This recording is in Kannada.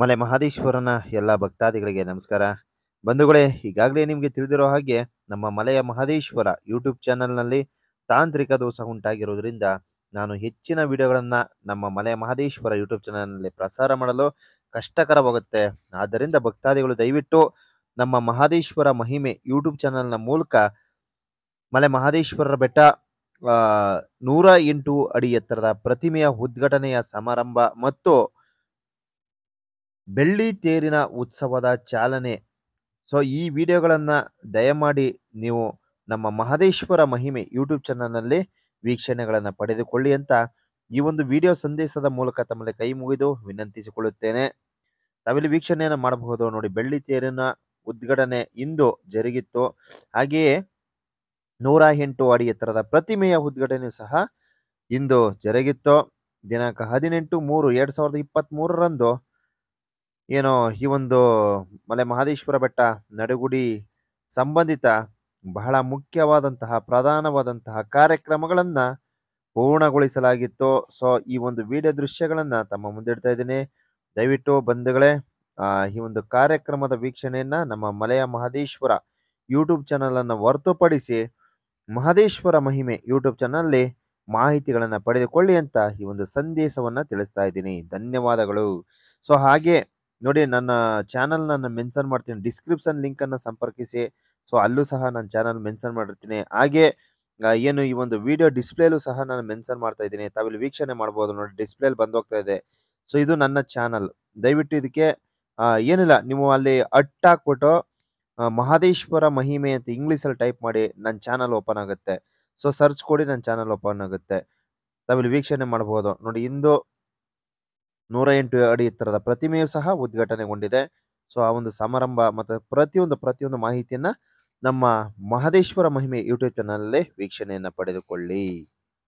ಮಲೆ ಮಹದೇಶ್ವರನ ಎಲ್ಲ ಭಕ್ತಾದಿಗಳಿಗೆ ನಮಸ್ಕಾರ ಬಂಧುಗಳೇ ಈಗಾಗಲೇ ನಿಮಗೆ ತಿಳಿದಿರೋ ಹಾಗೆ ನಮ್ಮ ಮಲೆಯ ಮಹದೇಶ್ವರ ಯೂಟ್ಯೂಬ್ ಚಾನೆಲ್ನಲ್ಲಿ ತಾಂತ್ರಿಕ ದೋಷ ಉಂಟಾಗಿರೋದ್ರಿಂದ ನಾನು ಹೆಚ್ಚಿನ ವಿಡಿಯೋಗಳನ್ನು ನಮ್ಮ ಮಲೆಯ ಮಹದೇಶ್ವರ ಯೂಟ್ಯೂಬ್ ಚಾನಲ್ನಲ್ಲಿ ಪ್ರಸಾರ ಮಾಡಲು ಕಷ್ಟಕರವಾಗುತ್ತೆ ಆದ್ದರಿಂದ ಭಕ್ತಾದಿಗಳು ದಯವಿಟ್ಟು ನಮ್ಮ ಮಹದೇಶ್ವರ ಮಹಿಮೆ ಯೂಟ್ಯೂಬ್ ಚಾನಲ್ನ ಮೂಲಕ ಮಲೆ ಮಹದೇಶ್ವರರ ಬೆಟ್ಟ ನೂರ ಎಂಟು ಅಡಿ ಎತ್ತರದ ಪ್ರತಿಮೆಯ ಉದ್ಘಾಟನೆಯ ಸಮಾರಂಭ ಮತ್ತು ಬೆಳ್ಳಿ ತೇರಿನ ಉತ್ಸವದ ಚಾಲನೆ ಸೊ ಈ ವಿಡಿಯೋಗಳನ್ನು ದಯಮಾಡಿ ನೀವು ನಮ್ಮ ಮಹದೇಶ್ವರ ಮಹಿಮೆ ಯೂಟ್ಯೂಬ್ ಚಾನಲ್ನಲ್ಲಿ ವೀಕ್ಷಣೆಗಳನ್ನು ಪಡೆದುಕೊಳ್ಳಿ ಅಂತ ಈ ಒಂದು ವಿಡಿಯೋ ಸಂದೇಶದ ಮೂಲಕ ತಮ್ಮಲ್ಲಿ ಕೈ ಮುಗಿದು ವಿನಂತಿಸಿಕೊಳ್ಳುತ್ತೇನೆ ತಾವಿಲ್ಲಿ ವೀಕ್ಷಣೆಯನ್ನು ಮಾಡಬಹುದು ನೋಡಿ ಬೆಳ್ಳಿ ತೇರಿನ ಉದ್ಘಾಟನೆ ಇಂದು ಜರುಗಿತ್ತು ಹಾಗೆಯೇ ನೂರ ಎಂಟು ಅಡಿ ಎತ್ತರದ ಪ್ರತಿಮೆಯ ಉದ್ಘಾಟನೆ ಸಹ ಇಂದು ಜರುಗಿತ್ತು ದಿನಾಂಕ ಹದಿನೆಂಟು ಮೂರು ಎರಡು ಸಾವಿರದ ಇಪ್ಪತ್ತ್ ಮೂರರಂದು ಏನು ಈ ಒಂದು ಮಲೆ ಮಹದೇಶ್ವರ ಬೆಟ್ಟ ನಡುಗುಡಿ ಸಂಬಂಧಿತ ಬಹಳ ಮುಖ್ಯವಾದಂತಹ ಪ್ರಧಾನವಾದಂತಹ ಕಾರ್ಯಕ್ರಮಗಳನ್ನು ಪೂರ್ಣಗೊಳಿಸಲಾಗಿತ್ತು ಸೊ ಈ ಒಂದು ವಿಡಿಯೋ ದೃಶ್ಯಗಳನ್ನು ತಮ್ಮ ಮುಂದಿಡ್ತಾ ಇದ್ದೀನಿ ದಯವಿಟ್ಟು ಬಂಧುಗಳೇ ಈ ಒಂದು ಕಾರ್ಯಕ್ರಮದ ವೀಕ್ಷಣೆಯನ್ನು ನಮ್ಮ ಮಲೆಯ ಮಹದೇಶ್ವರ ಯೂಟ್ಯೂಬ್ ಚಾನಲನ್ನು ಹೊರತುಪಡಿಸಿ ಮಹದೇಶ್ವರ ಮಹಿಮೆ ಯೂಟ್ಯೂಬ್ ಚಾನಲ್ಲಿ ಮಾಹಿತಿಗಳನ್ನು ಪಡೆದುಕೊಳ್ಳಿ ಅಂತ ಈ ಒಂದು ಸಂದೇಶವನ್ನು ತಿಳಿಸ್ತಾ ಇದ್ದೀನಿ ಧನ್ಯವಾದಗಳು ಸೊ ಹಾಗೆ ನೋಡಿ ನನ್ನ ಚಾನಲ್ ನಾನು ಮೆನ್ಷನ್ ಮಾಡ್ತೀನಿ ಡಿಸ್ಕ್ರಿಪ್ಷನ್ ಅನ್ನ ಸಂಪರ್ಕಿಸಿ ಸೊ ಅಲ್ಲೂ ಸಹ ನನ್ನ ಚಾನಲ್ ಮೆನ್ಷನ್ ಮಾಡಿರ್ತೀನಿ ಹಾಗೆ ಏನು ಈ ಒಂದು ವಿಡಿಯೋ ಡಿಸ್ಪ್ಲೇಲೂ ಸಹ ನಾನು ಮೆನ್ಷನ್ ಮಾಡ್ತಾ ಇದ್ದೀನಿ ತಾವಿಲ್ಲಿ ವೀಕ್ಷಣೆ ಮಾಡ್ಬೋದು ನೋಡಿ ಡಿಸ್ಪ್ಲೇಲಿ ಬಂದು ಹೋಗ್ತಾ ಇದೆ ಸೊ ಇದು ನನ್ನ ಚಾನಲ್ ದಯವಿಟ್ಟು ಇದಕ್ಕೆ ಏನಿಲ್ಲ ನೀವು ಅಲ್ಲಿ ಅಟ್ ಹಾಕ್ಬಿಟ್ಟು ಮಹದೇಶ್ವರ ಮಹಿಮೆ ಅಂತ ಅಲ್ಲಿ ಟೈಪ್ ಮಾಡಿ ನನ್ನ ಚಾನಲ್ ಓಪನ್ ಆಗುತ್ತೆ ಸೊ ಸರ್ಚ್ ಕೊಡಿ ನನ್ನ ಚಾನಲ್ ಓಪನ್ ಆಗುತ್ತೆ ತಾವಿಲ್ಲಿ ವೀಕ್ಷಣೆ ಮಾಡ್ಬೋದು ನೋಡಿ ಇಂದು ನೂರ ಎಂಟು ಅಡಿ ಎತ್ತರದ ಪ್ರತಿಮೆಯು ಸಹ ಉದ್ಘಾಟನೆಗೊಂಡಿದೆ ಸೊ ಆ ಒಂದು ಸಮಾರಂಭ ಮತ್ತು ಪ್ರತಿಯೊಂದು ಪ್ರತಿಯೊಂದು ಮಾಹಿತಿಯನ್ನು ನಮ್ಮ ಮಹದೇಶ್ವರ ಮಹಿಮೆ ಯೂಟ್ಯೂಬ್ ಚಾನಲಲ್ಲೇ ವೀಕ್ಷಣೆಯನ್ನು ಪಡೆದುಕೊಳ್ಳಿ